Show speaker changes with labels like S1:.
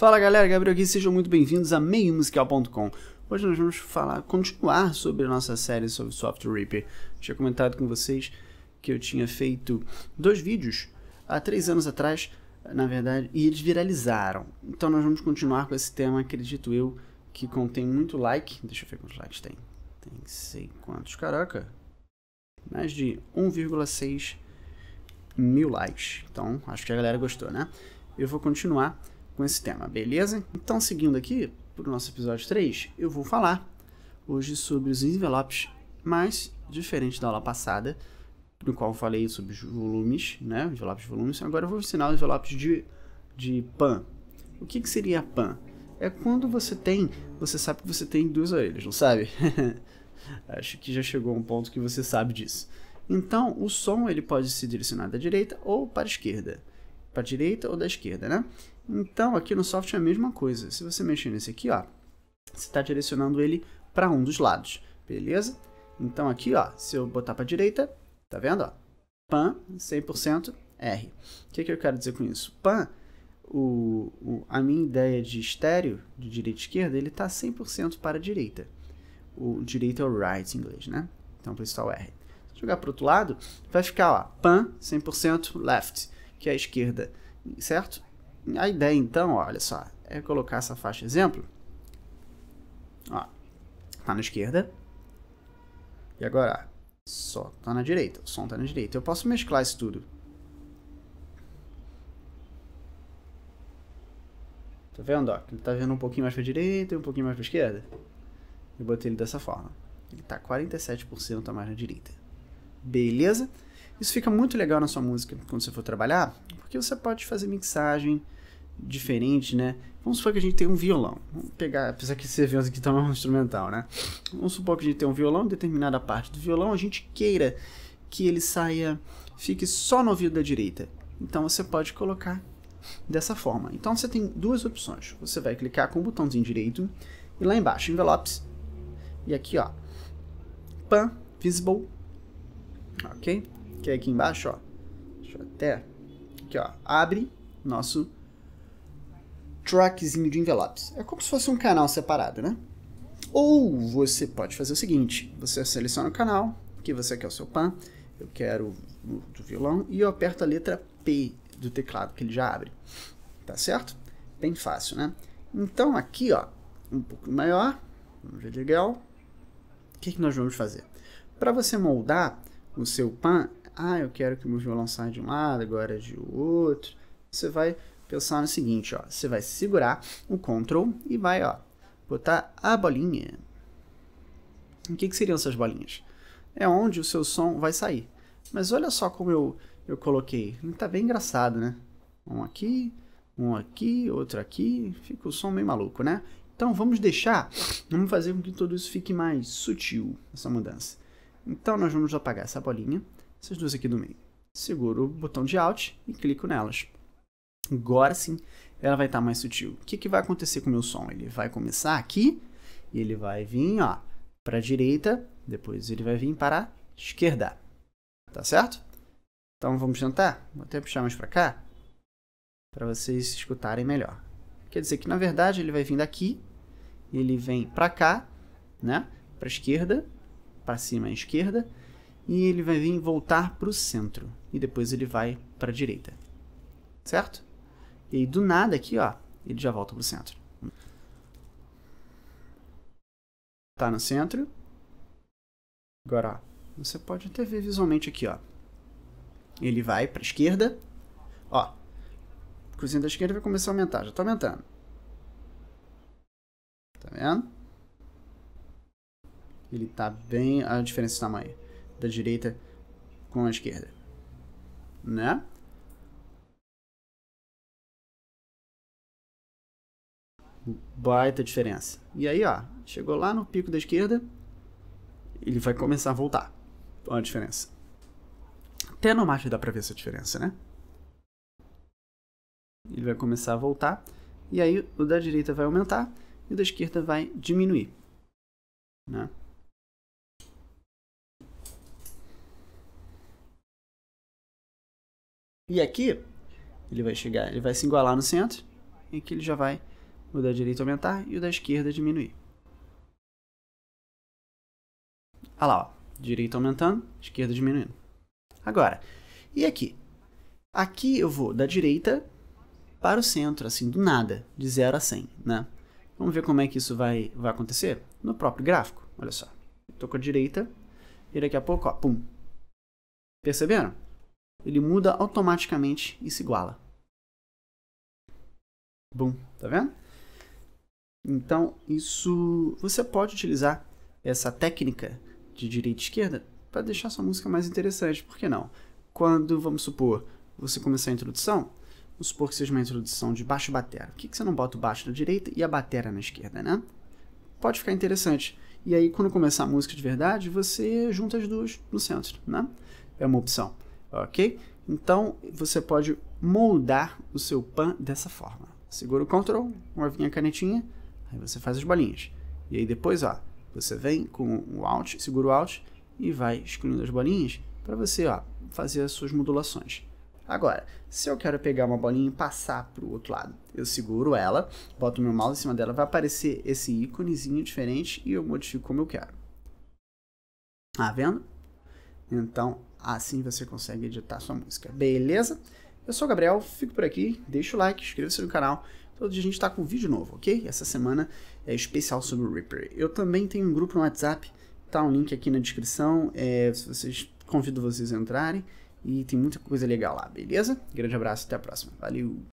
S1: Fala galera, Gabriel aqui, sejam muito bem-vindos a meiomusical.com. Hoje nós vamos falar, continuar sobre a nossa série sobre Software Reaper. Tinha comentado com vocês que eu tinha feito dois vídeos há três anos atrás, na verdade, e eles viralizaram. Então nós vamos continuar com esse tema, acredito eu, que contém muito like. Deixa eu ver quantos likes tem. Tem sei quantos, caraca. Mais de 1,6 mil likes. Então, acho que a galera gostou, né? Eu vou continuar com esse tema, beleza? Então, seguindo aqui para o nosso episódio 3, eu vou falar hoje sobre os envelopes, mas diferente da aula passada, no qual eu falei sobre os volumes, né? Envelopes de volumes, agora eu vou ensinar os envelopes de, de PAN. O que, que seria PAN? É quando você tem, você sabe que você tem duas orelhas, não sabe? Acho que já chegou um ponto que você sabe disso. Então, o som ele pode se direcionar da direita ou para a esquerda. Para a direita ou da esquerda, né? Então, aqui no software é a mesma coisa. Se você mexer nesse aqui, ó, você está direcionando ele para um dos lados, beleza? Então aqui, ó, se eu botar para a direita, tá vendo? Ó, pan 100% R. O que, que eu quero dizer com isso? Pan, o, o a minha ideia de estéreo, de direita e esquerda, ele está 100% para a direita. O direito é right em inglês, né? Então, principal tá R. Se jogar para o outro lado, vai ficar ó, pan 100% left, que é a esquerda, certo? A ideia, então, olha só, é colocar essa faixa exemplo. Ó, tá na esquerda. E agora, só tá na direita, o som tá na direita. Eu posso mesclar isso tudo. Tá vendo, ó? Ele tá vendo um pouquinho mais pra direita e um pouquinho mais pra esquerda. Eu botei ele dessa forma. Ele tá 47% a mais na direita. Beleza? Isso fica muito legal na sua música quando você for trabalhar, porque você pode fazer mixagem, diferente, né? Vamos supor que a gente tem um violão. Vamos pegar, apesar que esse avião aqui tá um instrumental, né? Vamos supor que a gente tem um violão, determinada parte do violão, a gente queira que ele saia, fique só no ouvido da direita. Então você pode colocar dessa forma. Então você tem duas opções. Você vai clicar com o botãozinho direito e lá embaixo, envelopes. E aqui, ó, pan visible. OK? Que é aqui embaixo, ó. Deixa eu até aqui, ó, abre nosso trackzinho de envelopes. É como se fosse um canal separado, né? Ou você pode fazer o seguinte, você seleciona o canal, que você quer o seu PAN, eu quero do violão, e eu aperto a letra P do teclado, que ele já abre. Tá certo? Bem fácil, né? Então aqui, ó, um pouco maior, vamos ver legal. O que, que nós vamos fazer? Para você moldar o seu PAN, ah, eu quero que o meu violão saia de um lado, agora é de outro, você vai pensar no é seguinte, ó, você vai segurar o Ctrl e vai, ó, botar a bolinha. O que, que seriam essas bolinhas? É onde o seu som vai sair. Mas olha só como eu, eu coloquei. Tá bem engraçado, né? Um aqui, um aqui, outro aqui. Fica o som meio maluco, né? Então vamos deixar, vamos fazer com que tudo isso fique mais sutil, essa mudança. Então nós vamos apagar essa bolinha, essas duas aqui do meio. Seguro o botão de Alt e clico nelas. Agora sim, ela vai estar tá mais sutil. O que, que vai acontecer com o meu som? Ele vai começar aqui e ele vai vir, ó, para a direita, depois ele vai vir para a esquerda. Tá certo? Então vamos tentar? Vou até puxar mais para cá para vocês escutarem melhor. Quer dizer que na verdade ele vai vir daqui, ele vem para cá, né? Para esquerda, para cima à esquerda, e ele vai vir voltar para o centro e depois ele vai para a direita. Certo? E do nada aqui, ó, ele já volta pro centro. Tá no centro. Agora, ó, você pode até ver visualmente aqui, ó. Ele vai pra esquerda. Ó, cozinha da esquerda vai começar a aumentar, já tá aumentando. Tá vendo? Ele tá bem a diferença de tamanho da direita com a esquerda, né? Baita diferença. E aí, ó, chegou lá no pico da esquerda, ele vai começar a voltar. Olha a diferença. Até no macho dá pra ver essa diferença, né? Ele vai começar a voltar, e aí o da direita vai aumentar e o da esquerda vai diminuir. Né? E aqui, ele vai chegar, ele vai se igualar no centro, e aqui ele já vai o da direita aumentar e o da esquerda diminuir. Olha ah lá, ó. direita aumentando, esquerda diminuindo. Agora, e aqui? Aqui eu vou da direita para o centro, assim, do nada, de 0 a 100, né? Vamos ver como é que isso vai, vai acontecer no próprio gráfico, olha só. Estou com a direita e daqui a pouco, ó, pum. Perceberam? Ele muda automaticamente e se iguala. Bum, tá vendo? Então, isso você pode utilizar essa técnica de direita e esquerda para deixar sua música mais interessante, por que não? Quando, vamos supor, você começar a introdução, vamos supor que seja uma introdução de baixo e batera. Por que, que você não bota o baixo na direita e a batera na esquerda, né? Pode ficar interessante. E aí, quando começar a música de verdade, você junta as duas no centro, né? É uma opção, ok? Então, você pode moldar o seu pan dessa forma. Segura o Ctrl, vai vir a canetinha, Aí você faz as bolinhas. E aí depois, ó, você vem com o Alt, segura o Alt e vai excluindo as bolinhas para você, ó, fazer as suas modulações. Agora, se eu quero pegar uma bolinha e passar para o outro lado, eu seguro ela, boto meu mouse em cima dela, vai aparecer esse íconezinho diferente e eu modifico como eu quero. Tá vendo? Então, assim você consegue editar sua música. Beleza? Eu sou o Gabriel, fico por aqui, deixa o like, inscreva-se no canal Todo dia a gente está com vídeo novo, ok? Essa semana é especial sobre o Reaper. Eu também tenho um grupo no WhatsApp, tá um link aqui na descrição, é, se vocês convido vocês a entrarem e tem muita coisa legal lá, beleza? Grande abraço, até a próxima. Valeu!